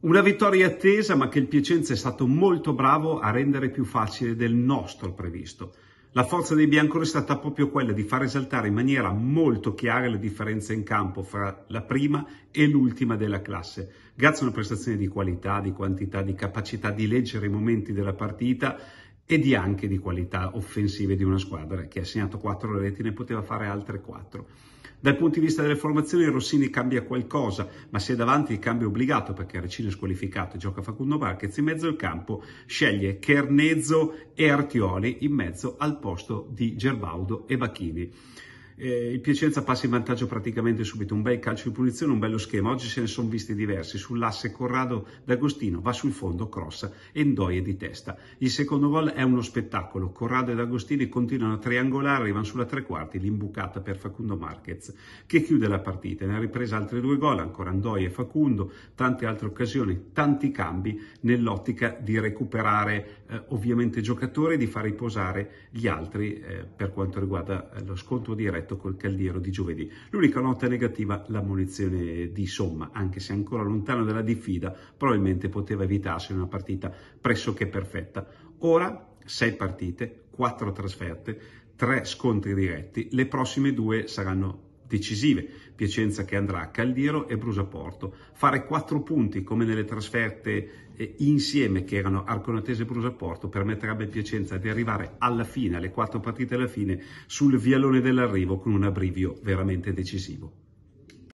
Una vittoria attesa ma che il Piacenza è stato molto bravo a rendere più facile del nostro previsto. La forza dei biancorossi è stata proprio quella di far esaltare in maniera molto chiara le differenze in campo fra la prima e l'ultima della classe. Grazie a una prestazione di qualità, di quantità, di capacità di leggere i momenti della partita e di anche di qualità offensive di una squadra che ha segnato quattro reti, ne poteva fare altre quattro. Dal punto di vista delle formazioni Rossini cambia qualcosa, ma se è davanti è obbligato perché Recino è squalificato, e gioca Facundo Marquez, in mezzo al campo sceglie Chernezzo e Artioli in mezzo al posto di Gervaudo e Bacchini. Eh, il Piacenza passa in vantaggio praticamente subito, un bel calcio di punizione, un bello schema. Oggi se ne sono visti diversi, sull'asse Corrado d'Agostino, va sul fondo, cross, e Endoie di testa. Il secondo gol è uno spettacolo, Corrado ed Agostini continuano a triangolare, arrivano sulla tre quarti, l'imbucata per Facundo Marquez, che chiude la partita. Ne ha ripresa altri due gol, ancora Endoie e Facundo, tante altre occasioni, tanti cambi nell'ottica di recuperare eh, ovviamente giocatori e di far riposare gli altri eh, per quanto riguarda eh, lo sconto diretto retto col Caldiero di giovedì. L'unica nota negativa la munizione di somma, anche se ancora lontano dalla diffida, probabilmente poteva evitarsi una partita pressoché perfetta. Ora sei partite, quattro trasferte, tre scontri diretti, le prossime due saranno decisive, Piacenza che andrà a Caldiero e Brusaporto. Fare quattro punti come nelle trasferte eh, insieme che erano Arconatese e Brusaporto permetterebbe a Piacenza di arrivare alla fine, alle quattro partite alla fine, sul vialone dell'arrivo con un abbrivio veramente decisivo.